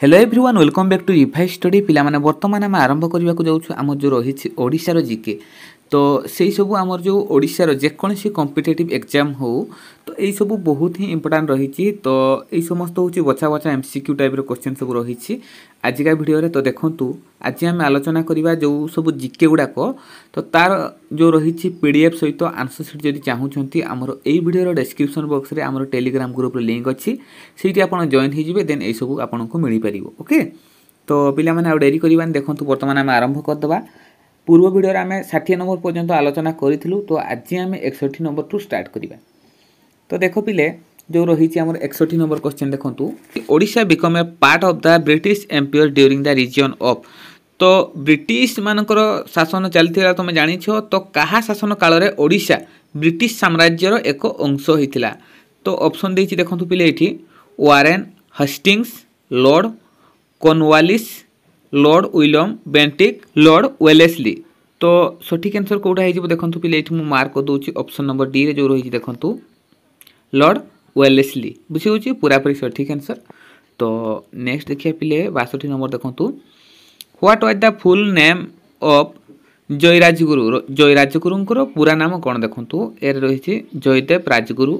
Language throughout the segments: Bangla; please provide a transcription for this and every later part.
hello everyone welcome back to ইফাই ଷ୍ଟଡି ପିଲାମାନେ ବର୍ତ୍ତମାନ ଆମେ ଆରମ୍ଭ କରିବାକୁ ଯାଉଛୁ ଆମ ଯେଉଁ ରହିଛି ଓଡ଼ିଶାର ଜିକେ ତ ସେଇସବୁ ଆମର ଯେଉଁ ଓଡ଼ିଶାର ଯେକୌଣସି କମ୍ପିଟେଟିଭ୍ ଏକ୍ଜାମ୍ ହେଉ ତ ଏଇସବୁ ବହୁତ ହିଁ ଇମ୍ପୋର୍ଟାଣ୍ଟ ରହିଛି ତ ଏଇ ସମସ୍ତ ହେଉଛି ବଛା ବଛା ଏମ୍ ସି କ୍ୟୁ ଟାଇପ୍ର କୋଶ୍ଚିନ୍ ସବୁ ରହିଛି ଆଜିକା ଭିଡ଼ିଓରେ ତ ଦେଖନ୍ତୁ ଆଜି ଆମେ ଆଲୋଚନା କରିବା ଯେଉଁ ସବୁ ଜିକେ ଗୁଡ଼ାକ ତ ତା'ର ଯେଉଁ ରହିଛି ପି ଡି ଏଫ୍ ସହିତ ଆନ୍ସର୍ ସିଟ୍ ଯଦି ଚାହୁଁଛନ୍ତି ଆମର ଏଇ ଭିଡ଼ିଓର ଡେସ୍କ୍ରିପ୍ସନ୍ ବକ୍ସରେ ଆମର ଟେଲିଗ୍ରାମ୍ ଗ୍ରୁପ୍ର ଲିଙ୍କ୍ ଅଛି ସେଇଠି ଆପଣ ଜଏନ୍ ହୋଇଯିବେ ଦେନ୍ ଏଇସବୁ ଆପଣଙ୍କୁ ମିଳିପାରିବ ଓକେ ତ ପିଲାମାନେ ଆଉ ଡେରି କରିବାନି ଦେଖନ୍ତୁ ବର୍ତ୍ତମାନ ଆମେ ଆରମ୍ଭ କରିଦେବା পূর্ব ভিডিওরে আমি ষাঠিয়ে নম্বর পর্যন্ত আলোচনা করেছিলু তো আজ আমি একষট্টি নম্বরঠু স্টার্ট করা তো দেখ পিলে যে রয়েছে আমার একষট্টি নম্বর কোশ্চেন দেখুন Odisha became a part of the British empire during the region of তো ব্রিটিশ মানকর শাসন চাল তুমি জাঁচ তো কাহা শাসন কালরে ওড়শা ব্রিটিশ সাম্রাজ্যর এক অংশ হয়েছিল তো অপশন দিয়েছি দেখুন পিলে এটি Warren Hastings Lord Cornwallis Lord William Bentinck Lord Wellesley ତ ସଠିକ୍ ଆନ୍ସର୍ କେଉଁଟା ହେଇଯିବ ଦେଖନ୍ତୁ ପିଲା ଏଇଠି ମୁଁ ମାର୍କ କରିଦେଉଛି ଅପସନ୍ ନମ୍ବର ଡିରେ ଯେଉଁ ରହିଛି ଦେଖନ୍ତୁ ଲର୍ଡ଼ ୱେଲେସ୍ଲି ବୁଝିହେଉଛି ପୁରାପୁରି ସଠିକ୍ ଆନ୍ସର୍ ତ ନେକ୍ସଟ ଦେଖିବା ପିଲେ ବାଷଠି ନମ୍ବର ଦେଖନ୍ତୁ what was the full name of Jayrajguru ଜୟରାଜଗୁରୁଙ୍କର ପୁରା ନାମ କ'ଣ ଦେଖନ୍ତୁ ଏରେ ରହିଛି ଜୟଦେବ ରାଜଗୁରୁ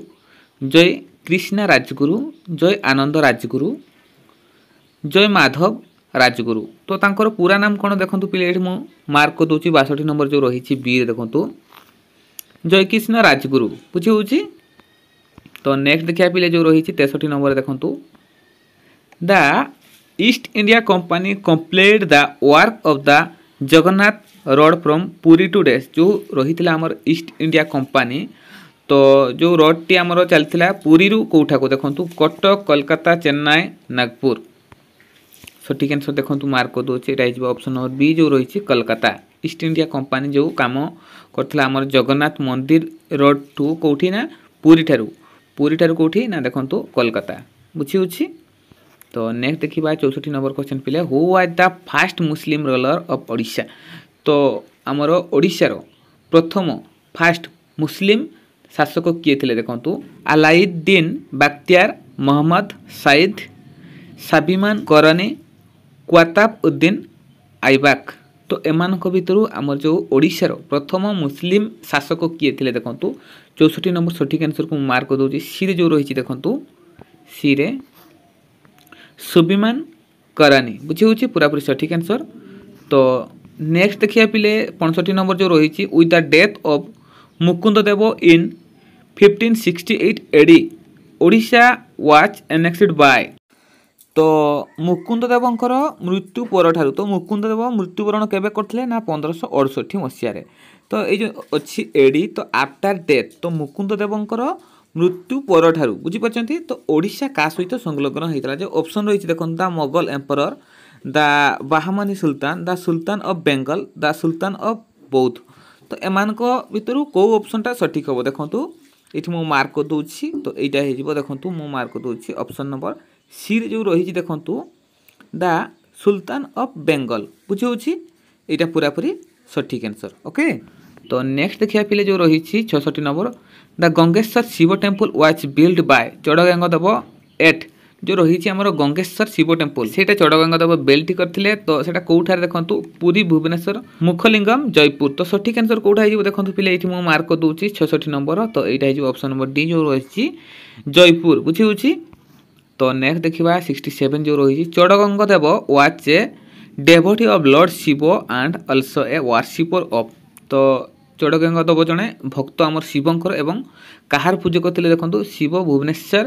ଜୟ କ୍ରିଷ୍ଣା ରାଜଗୁରୁ ଜୟ ଆନନ୍ଦ ରାଜଗୁରୁ ଜୟ ମାଧବ ରାଜଗୁରୁ ତ ତାଙ୍କର ପୁରା ନାମ କ'ଣ ଦେଖନ୍ତୁ ପିଲା ଏଠି ମୁଁ ମାର୍କ କରିଦେଉଛି ବାଷଠି ନମ୍ବର ଯେଉଁ ରହିଛି ବିରେ ଦେଖନ୍ତୁ ଜୟକିଷ୍ଣ ରାଜଗୁରୁ ବୁଝି ହେଉଛି ତ ନେକ୍ସଟ ଦେଖିବା ପିଲା ଯେଉଁ ରହିଛି ତେଷଠି ନମ୍ବର ଦେଖନ୍ତୁ the East India Company complete the work of the Jagannath road from Puri to ଡେସ୍ ଯେଉଁ ରହିଥିଲା ଆମର ଇଷ୍ଟ ଇଣ୍ଡିଆ କମ୍ପାନୀ ତ ଯେଉଁ ରୋଡ଼ଟି ଆମର ଚାଲିଥିଲା ପୁରୀରୁ କେଉଁଠାକୁ ଦେଖନ୍ତୁ କଟକ କୋଲକାତା ଚେନ୍ନାଇ ନାଗପୁର সঠিক আনসর দেখুন মার্ক করদেছে এটা হয়ে অপশন নম্বর বি যে রয়েছে কলকাতা ইস্ট ইন্ডিয়া কোম্পানি যে কাম করলে আমার জগন্নাথ মন্দির রোড টু কোটি না পুরী ঠারু পুরী ঠারু কোটি না দেখুন কলকাতা বুঝিহচ্ছে তো নেক্সট দেখা চৌষঠি নম্বর কোশ্চেন পিলা who was the first Muslim ruler of Odisha তো আমার ওড়িশার প্রথম ফার্স্ট মুসলিম শাসক কিয়ে লে দেখুন আলাইদ্দিন বাক্তিয়ার মোহাম্মদ সাইদ সাবিমান করনে କ୍ୱାତାବ ଉଦ୍ଦିନ ଆଇବାକ୍ ତ ଏମାନଙ୍କ ଭିତରୁ ଆମର ଯେଉଁ ଓଡ଼ିଶାର ପ୍ରଥମ ମୁସଲିମ ଶାସକ କିଏ ଥିଲେ ଦେଖନ୍ତୁ ଚଉଷଠି ନମ୍ବର ସଠିକ୍ ଆନ୍ସରକୁ ମୁଁ ମାର୍କ ଦେଉଛି ସିରେ ଯେଉଁ ରହିଛି ଦେଖନ୍ତୁ ସିରେ ସୁବିମାନ କରାନି ବୁଝି ହେଉଛି ପୁରାପୁରି ସଠିକ୍ ଆନ୍ସର ତ ନେକ୍ସଟ ଦେଖିବା ପିଲେ ପଞ୍ଚଷଠି ନମ୍ବର ଯେଉଁ ରହିଛି with the death of Mukunda Deva in fifteen sixty eight ଏଡ଼ି ଓଡ଼ିଶା ୱାଚ୍ ଏନେକ୍ସେଡ୍ ବାଏ ତ ମୁକୁନ୍ଦ ଦେବଙ୍କର ମୃତ୍ୟୁ ପରଠାରୁ ତ ମୁକୁନ୍ଦ ଦେବ ମୃତ୍ୟୁବରଣ କେବେ କରିଥିଲେ ନା ପନ୍ଦରଶହ ଅଡ଼ଷଠି ମସିହାରେ ତ ଏଇ ଯେଉଁ ଅଛି ଏଡ଼ି ତ ଆଫ୍ଟର ଡେଥ୍ ତ ମୁକୁନ୍ଦ ଦେବଙ୍କର ମୃତ୍ୟୁ ପରଠାରୁ ବୁଝିପାରୁଛନ୍ତି ତ ଓଡ଼ିଶା କାହା ସହିତ ସଂଲଗ୍ନ ହୋଇଥିଲା ଯେଉଁ ଅପସନ୍ ରହିଛି ଦେଖନ୍ତୁ ଦା ମୋଗଲ ଏମ୍ପରର ଦା ବାହାମାନୀ ସୁଲତାନ ଦା ସୁଲତାନ ଅଫ୍ ବେଙ୍ଗଲ ଦା ସୁଲତାନ ଅଫ୍ ବୌଦ୍ଧ ତ ଏମାନଙ୍କ ଭିତରୁ କେଉଁ ଅପସନ୍ଟା ସଠିକ୍ ହେବ ଦେଖନ୍ତୁ ଏଠି ମୁଁ ମାର୍କ କରିଦେଉଛି ତ ଏଇଟା ହେଇଯିବ ଦେଖନ୍ତୁ ମୁଁ ମାର୍କ କରିଦେଉଛି ଅପସନ୍ ନମ୍ବର ସିରେ ଯେଉଁ ରହିଛି ଦେଖନ୍ତୁ ଦ ସୁଲତାନ ଅଫ୍ ବେଙ୍ଗଲ ବୁଝାଉଛି ଏଇଟା ପୁରାପୁରି ସଠିକ୍ ଆନ୍ସର୍ ଓକେ ତ ନେକ୍ସଟ ଦେଖିବା ପିଲେ ଯେଉଁ ରହିଛି ଛଅଷଠି number the Gangeshwara Shiva temple was build by Chodaganga Deva at ଯେଉଁ ରହିଛି ଆମର ଗଙ୍ଗେଶ୍ୱର ଶିବ ଟେମ୍ପଲ୍ ସେଇଟା ଚଡ଼ଗାଙ୍ଗ ଦେବ ବିଲ୍ଡ କରିଥିଲେ ତ ସେଇଟା କେଉଁଠାରେ ଦେଖନ୍ତୁ ପୁରୀ ଭୁବନେଶ୍ୱର ମୁଖଲିଙ୍ଗମ ଜୟପୁର ତ ସଠିକ୍ ଆନ୍ସର୍ କେଉଁଟା ହେଇଯିବ ଦେଖନ୍ତୁ ପିଲେ ଏଇଠି ମୁଁ ମାର୍କ ଦେଉଛି ଛଅଷଠି ନମ୍ବର ତ ଏଇଟା ହେଇଯିବ ଅପସନ୍ ନମ୍ବର ଡି ଯେଉଁ ରହିଛି ଜୟପୁର ବୁଝିହେଉଛି ତ ନେକ୍ସଟ ଦେଖିବା ସିକ୍ସଟି ସେଭେନ୍ ଯେଉଁ ରହିଛି Chodaganga Deva was a devotee of Lord Shiva and also a worshipper of ତ ଚଡ଼ଗଙ୍ଗ ଦେବ ଜଣେ ଭକ୍ତ ଆମର ଶିବଙ୍କର ଏବଂ କାହାର ପୂଜକ ଥିଲେ ଦେଖନ୍ତୁ ଶିବ ଭୁବନେଶ୍ୱର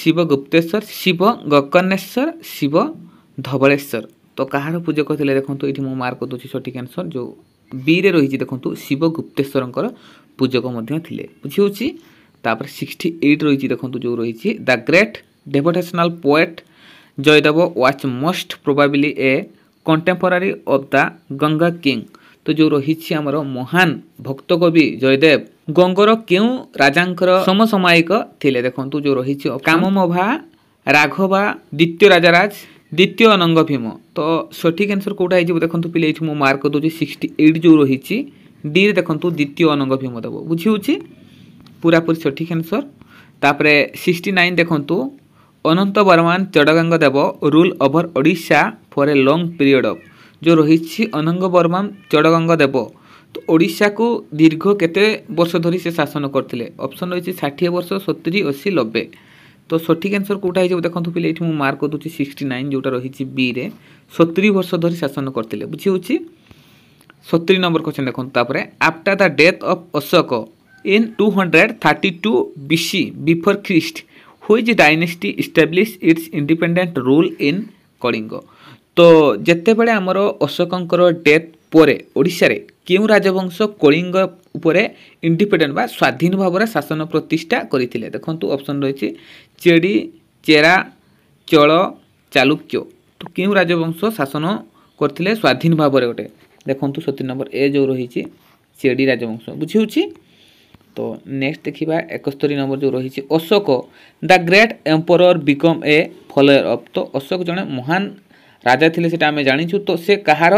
ଶିବ ଗୁପ୍ତେଶ୍ୱର ଶିବ ଗକର୍ଣ୍ଣେଶ୍ୱର ଶିବ ଧବଳେଶ୍ୱର ତ କାହାର ପୂଜକ ଥିଲେ ଦେଖନ୍ତୁ ଏଇଠି ମୁଁ ମାର୍କ ଦେଉଛି ସଠିକ୍ ଆନ୍ସର୍ ଯେଉଁ ବିରେ ରହିଛି ଦେଖନ୍ତୁ ଶିବ ଗୁପ୍ତେଶ୍ୱରଙ୍କର ପୂଜକ ମଧ୍ୟ ଥିଲେ ବୁଝି ହେଉଛି ତାପରେ ସିକ୍ସଟି ଏଇଟ୍ ରହିଛି ଦେଖନ୍ତୁ ଯେଉଁ ରହିଛି the great devotional poet Jayadeva was most probably a contemporary of the Ganga king ତ ଯେଉଁ ରହିଛି ଆମର ମହାନ ଭକ୍ତ କବି ଜୟଦେବ ଗଙ୍ଗର କେଉଁ ରାଜାଙ୍କର ସମସାମୟିକ ଥିଲେ ଦେଖନ୍ତୁ ଯେଉଁ ରହିଛି କାମମଭା ରାଘବା ଦ୍ୱିତୀୟ ରାଜାରାଜ ଦ୍ୱିତୀୟ ଅନଙ୍ଗ ଭୀମ ତ ସଠିକ୍ ଆନ୍ସର୍ କେଉଁଟା ହେଇଯିବ ଦେଖନ୍ତୁ ପିଲେ ଏଇଠି ମୁଁ ମାର୍କ ଦେଉଛି ସିକ୍ସଟି ଏଇଟ୍ ଯେଉଁ ରହିଛି ଡିରେ ଦେଖନ୍ତୁ ଦ୍ୱିତୀୟ ଅନଙ୍ଗ ଭୀମ ଦେବ ବୁଝି ହେଉଛି ପୁରାପୁରି ସଠିକ୍ ଆନ୍ସର୍ ତାପରେ ସିକ୍ସଟି ନାଇନ୍ ଦେଖନ୍ତୁ Anantavarman Chodaganga Deva rule over Odisha for a long period of ଯେଉଁ ରହିଛି ଅନଙ୍ଗ ବର୍ମାନ ଚଡ଼ଗଙ୍ଗ ଦେବ ତ ଓଡ଼ିଶାକୁ ଦୀର୍ଘ କେତେ ବର୍ଷ ଧରି ସେ ଶାସନ କରିଥିଲେ ଅପସନ୍ ରହିଛି ଷାଠିଏ ବର୍ଷ ସତୁରି ଅଶୀ ନବେ ତ ସଠିକ୍ ଆନ୍ସର୍ କେଉଁଟା ହେଇଯିବ ଦେଖନ୍ତୁ ପିଲେ ଏଠି ମୁଁ ମାର୍କ ଦେଉଛି ସିକ୍ସଟି ନାଇନ୍ ଯେଉଁଟା ରହିଛି ବିରେ ସତୁରି ବର୍ଷ ଧରି ଶାସନ କରିଥିଲେ ବୁଝିହେଉଛି ସତୁରି ନମ୍ବର କ୍ୱେଶ୍ଚନ୍ ଦେଖନ୍ତୁ ତାପରେ after the death of Ashoka in two hundred thirty two BC before Christ which dynasty establish its independent rule in Kalinga তো যেতবে আমার অশোকঙ্কর ডেথ পরে ওড়িশার কেউ রাজবংশ কলিঙ্গ উপরে ইন্ডিপেন্ডেন্ট বা স্বাধীন ভাবে শাসন প্রতিষ্ঠা করে দেখুন অপশন রয়েছে চেড়ি চেরা চল চালুক্য তো কেউ রাজবংশ শাসন করলে স্বাধীন ভাবে গোটে দেখুন সতের নম্বর এ যে রয়েছে চেড়ি রাজবংশ বুঝি হচ্ছে তো ନେକ୍ସଟ ଦେଖିବା ଏକସ୍ତରୀ ନମ୍ବର ଯେଉଁ ରହିଛି Ashoka the great emperor become a follower of ତ ଅଶୋକ ଜଣେ ମହାନ ରାଜା ଥିଲେ ସେଟା ଆମେ ଜାଣିଛୁ ତ ସେ କାହାର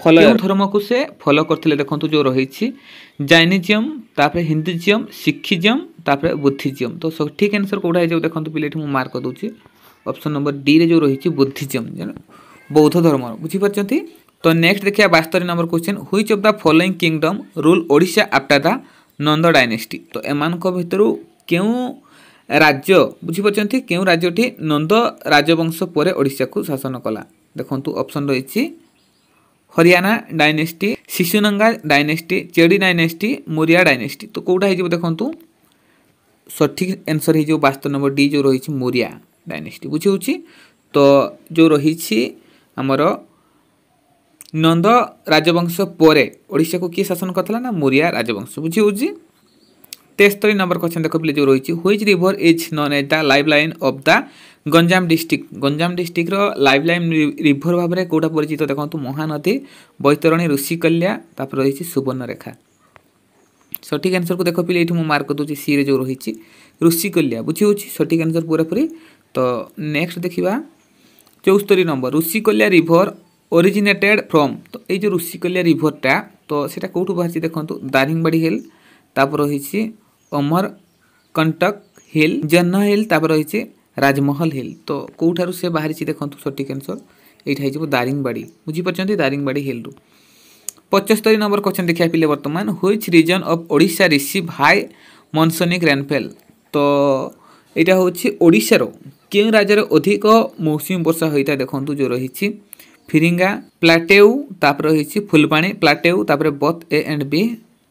ଫଲୋ ଧର୍ମକୁ ସେ ଫଲୋ କରିଥିଲେ ଦେଖନ୍ତୁ ଯେଉଁ ରହିଛି ଜାଇନିଜିୟମ୍ ତାପରେ ହିନ୍ଦୁଜିୟମ୍ ଶିଖିଜିୟମ୍ ତାପରେ ବୁଦ୍ଧିଜିୟମ୍ ତ ସଠିକ୍ ଆନ୍ସର୍ କେଉଁଟା ହେଇଯିବ ଦେଖନ୍ତୁ ପିଲା ଏଠି ମୁଁ ମାର୍କ ଦେଉଛି ଅପସନ୍ ନମ୍ବର ଡିରେ ଯେଉଁ ରହିଛି ବୁଦ୍ଧିଜିୟମ୍ ବୌଦ୍ଧ ଧର୍ମର ବୁଝିପାରୁଛନ୍ତି ତ ନେକ୍ସଟ ଦେଖିବା ବାସ୍ତରୀ number question which of the following kingdom rule Odisha after the Nanda dynasty ତ ଏମାନଙ୍କ ଭିତରୁ କେଉଁ ରାଜ୍ୟ ବୁଝିପାରୁଛନ୍ତି କେଉଁ ରାଜ୍ୟଟି ନନ୍ଦ ରାଜବଂଶ ପରେ ଓଡ଼ିଶାକୁ ଶାସନ କଲା ଦେଖନ୍ତୁ ଅପସନ୍ ରହିଛି Haryanka dynasty Shishunaga dynasty Chedi dynasty Maurya dynasty তো কোটা হয়ে দেখুন সঠিক এনসর হয়ে বাস্তব নম্বর ডি যে রয়েছে মোরিয়া ডাইনেস্টি বুঝি হচ্ছে তো যে রয়েছে আমার নন্দ রাজবংশ পরে ওড়িশাকে কি শাসন করলা না মুরিয়া রাজবংশ বুঝি হচ্ছে তেস্তরি নম্বর কোশ্চেন দেখ পিলে যে রয়েছে which river is known as the life line of the Ganjam district Ganjam ডিস্ট্রিক্টর লাইফ লাইন রিভর ভাবে কোটা পরিচিত দেখুন মহানদী বৈতরণী ঋষিকল্যা তারপরে রয়েছে সুবর্ণরেখা সঠিক আনসর কু দেখ পিলে এটি মু মার্ক দেছি সি রে যে রয়েছে ঋষিকল্যা বুঝি হচ্ছে সঠিক আনসর পুরাপুরি তো নেক্সট দেখিবা চৌস্তরি number Rushikulya river originated from তো এই যে ঋষিকলিয়া রিভরটা তো সেটা কোথাও বাহারি দেখুন দারিংবাড়ি হিল তারপর রয়েছে অমর কণ্টক হিল জহ্ন হিল তারপর রয়েছে রাজমহল হিল তো কোঠার সে বাহারি দেখুন সঠিক আনসর এইটা হয়ে যাব দারিংবাড়ি বুঝিপারছেন দারিংবাড়ি হিলু ପଞ୍ଚସ୍ତରୀ ନମ୍ବର କ୍ୱେଶ୍ଚନ୍ ଦେଖିବା ପିଲେ ବର୍ତ୍ତମାନ which region of Odisha receive high monsoonic rainfall ତ ଏଇଟା ହେଉଛି ଓଡ଼ିଶାର କେଉଁ ରାଜ୍ୟରେ ଅଧିକ ମୌସୁମୀ ବର୍ଷା ହୋଇଥାଏ ଦେଖନ୍ତୁ ଯେଉଁ ରହିଛି ফিরিঙ্গা প্লাটেউ তাপরে রয়েছে ফুলবাণী প্লাটেউ তাপরে both A and B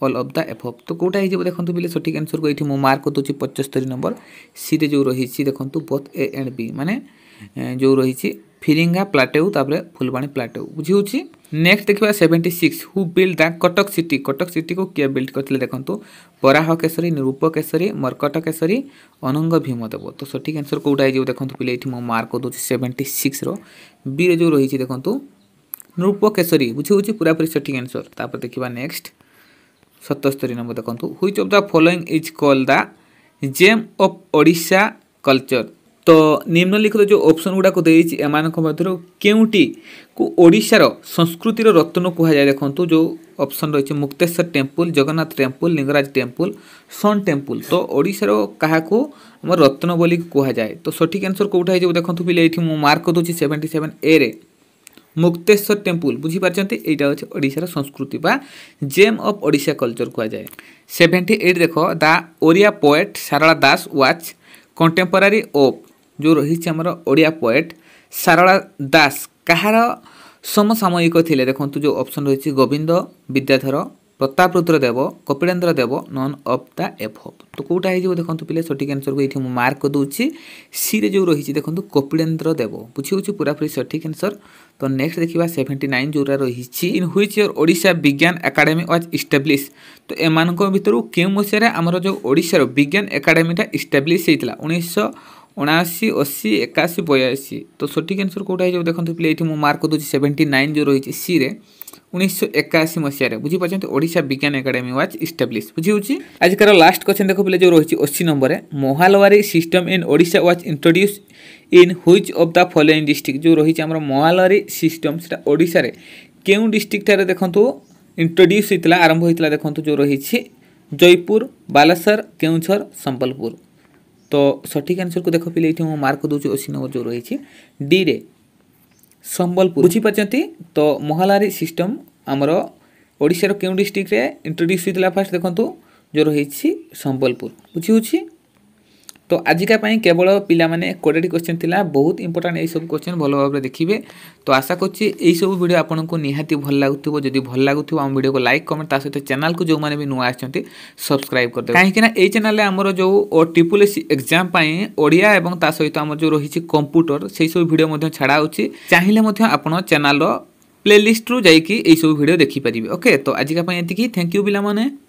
all of the above তো কোটা হয়ে দেখুন বলে সঠিক আনসর কু এটি মু মার্ক দেছি পঁচস্তরি নম্বর সিরে যে রয়েছে দেখুন বথ এ অ্যান্ড বি মানে जो রয়েছে ফিরিঙ্গা প্লাটেউ তাপরে ফুলবাণী প্লাটেউ বুঝিছি নেক্সট দেখা seventy six who build the Cuttack city Cuttack city কু কিয়ে বিল্ড করলে দেখুন বরাহ কেশরী নৃপ কেশরী মর্কট কেশরী অনঙ্গ ভীম দেব তো সঠিক আনসর কোটা হয়ে দেখুন পিলে এটি মো মার্ক দেছি সেভেন্টি সিক্সর বি রে যে রয়েছে দেখুন নৃপ কেশরী বুঝিছি পুরাপুরি সঠিক আনসর তাপরে দেখা নেক্সট ସତସ୍ତରୀ ନମ୍ବର ଦେଖନ୍ତୁ which of the following is call the gem of Odisha culture ତ ନିମ୍ନଲିଖିତ ଯେଉଁ ଅପସନ୍ ଗୁଡ଼ାକ ଦେଇଛି ଏମାନଙ୍କ ମଧ୍ୟରୁ କେଉଁଟିକୁ ଓଡ଼ିଶାର ସଂସ୍କୃତିର ରତ୍ନ କୁହାଯାଏ ଦେଖନ୍ତୁ ଯେଉଁ ଅପସନ୍ ରହିଛି Mukteshwar temple Jagannath temple Lingaraj temple sun temple ତ ଓଡ଼ିଶାର କାହାକୁ ଆମର ରତ୍ନ ବୋଲି କୁହାଯାଏ ତ ସଠିକ୍ ଆନ୍ସର୍ କେଉଁଠି ହେଇଯିବ ଦେଖନ୍ତୁ ପିଲେ ଏଇଠି ମୁଁ ମାର୍କ ଦେଉଛି ସେଭେଣ୍ଟି ସେଭେନ୍ ଏରେ ମୁକ୍ତେଶ୍ୱର ଟେମ୍ପୁଲ ବୁଝିପାରୁଛନ୍ତି ଏଇଟା ହେଉଛି ଓଡ଼ିଶାର ସଂସ୍କୃତି ବା ଜେମ୍ ଅଫ୍ ଓଡ଼ିଶା କଲଚର କୁହାଯାଏ ସେଭେଣ୍ଟି ଏଇଟ୍ ଦେଖ the Oriya poet Sarala Das was contemporary of ଯେଉଁ ରହିଛି ଆମର ଓଡ଼ିଆ ପଏଟ୍ ସାରଳା ଦାସ କାହାର ସମସାମୟିକ ଥିଲେ ଦେଖନ୍ତୁ ଯେଉଁ ଅପସନ୍ ରହିଛି Govinda Vidyadhara Prataparudra Deva Kapilendra Deva none of the above ତ କେଉଁଟା ହେଇଯିବ ଦେଖନ୍ତୁ ପିଲେ ସଠିକ୍ ଆନ୍ସର୍କୁ ଏଇଠି ମୁଁ ମାର୍କ ଦେଉଛି ସିରେ ଯେଉଁ ରହିଛି ଦେଖନ୍ତୁ କପିଳେନ୍ଦ୍ର ଦେବ ବୁଝିହେଉଛି ପୁରାପୁରି ସଠିକ୍ ଆନ୍ସର୍ ତ ନେକ୍ସଟ ଦେଖିବା ସେଭେଣ୍ଟି ନାଇନ୍ ଯେଉଁଟା ରହିଛି ଇନ୍ ହୁଇଚ୍ ଇୟର୍ ଓଡ଼ିଶା ବିଜ୍ଞାନ ଏକାଡେମୀ ୱାଜ୍ ଇଷ୍ଟାବ୍ଲିଶ୍ ତ ଏମାନଙ୍କ ଭିତରୁ କେଉଁ ମସିହାରେ ଆମର ଯେଉଁ ଓଡ଼ିଶାର ବିଜ୍ଞାନ ଏକାଡେମୀଟା ଇଷ୍ଟାବ୍ଲିଶ୍ ହେଇଥିଲା ଉଣେଇଶହ অনাশি অশি একাশি বয়াশি তো সঠিক আনসর কোটা হয়ে যাব দেখুন পিলে এটি মু মার্ক দেছি সেভেন্টি নাইন যে রয়েছে সি রে উনিশশো একাশি মশায় বুঝিপার ওড়শা বিজ্ঞান একাডেমি ওয়াজ ইস্টাব্লিশ বুঝিহচ্ছে আজকার লাস্ট কোশ্চেন দেখ পিলে যে রয়েছে অশি নম্বরে Mahalwari system in Odisha was introduce in which of the following district যে রয়েছে আমার মহালয়ারি সিস্টম সেটা ওড়শার কেউ ডিস্ট্রিক্টঠার দেখুন ইন্ট্রোডিউস হয়েছিল আরম্ভ হয়েছিল দেখুন যে রয়েছে জয়পুর বালেশ্বর কেউঝর সম্বলপুর তো সঠিক আনসরকু দেখ পিলে এটি মু মার্ক দেছি অশী নম্বর যে রয়েছে ডি রে সম্বলপুর বুঝিপারছেন তো মহালারি সিস্টম আমার ওড়শার কেউ ডিস্ট্রিক্টরে ইন্ট্রোডিউস হয়েছিল ফার্স্ট দেখুন যে রয়েছে সম্বলপুর বুঝি হচ্ছে তো আজিকা পাই কেবল পিলামানে কোডেড কোশ্চেন লা বহুত ইম্পর্টাট এইসব কোশ্চেন ভালো ভাবে দেখবে তো আশা করছি এইসব ভিডিও আপনার নিহতি ভাল লাগুব যদি ভাল লাগুব আমার ভিডিওকে লাইক কমেন্ট তা সহ চ্যানেল যে মানে নূয়া আসছেন সবসক্রাইব করদেবে কিনা এই চ্যানেল আমার যে ট্রিপল এসি এক্সাম পাই ওড়িয়া এবং তা সহ আমার যে রয়েছে কম্পুটর সেই সব ভিডিও ছাড়া হচ্ছে চাইলে আপনার চ্যানেল প্লেলিস্ট্রু যাইকি এইসব ভিডিও দেখিপারে ওকে তো আজিকা এতিকি থ্যাংক ইউ পিলা